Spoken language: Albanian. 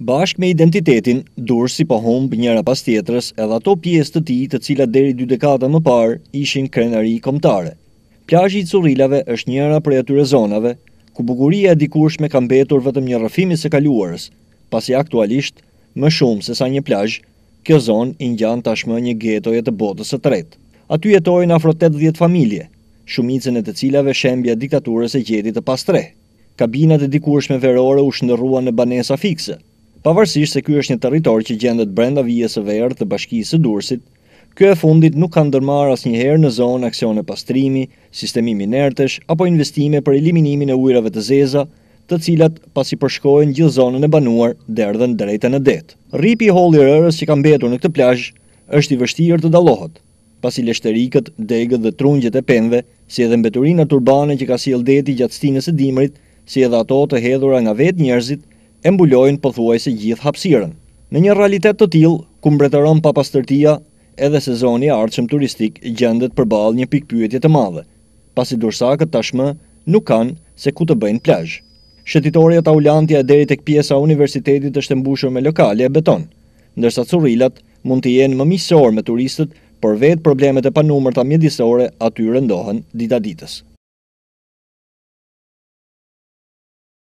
Bashk me identitetin, durë si pohon njëra pas tjetërës edhe ato pjesë të ti të cilat deri dy dekada më parë ishin krenari i komtare. Plajë i curilave është njëra për e atyre zonave, ku bukuria e dikurshme kam betur vetëm një rëfimi se kaluarës, pasi aktualisht, më shumë se sa një plajë, kjo zonë i njën tashmë një getoje të botës e tretë. Aty jetojnë afro 80 familje, shumicën e të cilave shembja diktaturës e gjedit të pastre. Kabinat e dikurshme verore u shëndërrua në banesa fikse, Pavarësisht se ky është një territor që gjendet brenda vijës së verë të Bashkisë së Durrësit, ky e fundit nuk ka as asnjëherë në zonë aksione pastrimi, sistemi minertesh apo investime për eliminimin e ujrave të zeza, të cilat pasi përshkojnë gjithë zonën e banuar derdhën drejtën e det. Ripi i holli rërës që ka mbetur në këtë plazh është i vështirë të dallohet, pasi leshterikët, degët dhe trungjet e penve, si edhe mbeturinat urbane që ka sjell deti gjatë stinës së dimrit, si edhe ato të hedhura nga vetë njerëzit, e mbulojnë pëthuaj se gjithë hapsiren. Në një realitet të tilë, ku mbretëron papastërtia, edhe sezoni e arqëm turistik gjendet për balë një pikpyetje të madhe, pasi dursa këtë tashmë nuk kanë se ku të bëjnë plajsh. Shetitorja ta ulantja e deri të këpjesa universitetit është mbushur me lokale e beton, ndërsa curilat mund të jenë më misor me turistët, për vetë problemet e panumër të mjedisore aty rëndohen dita ditës.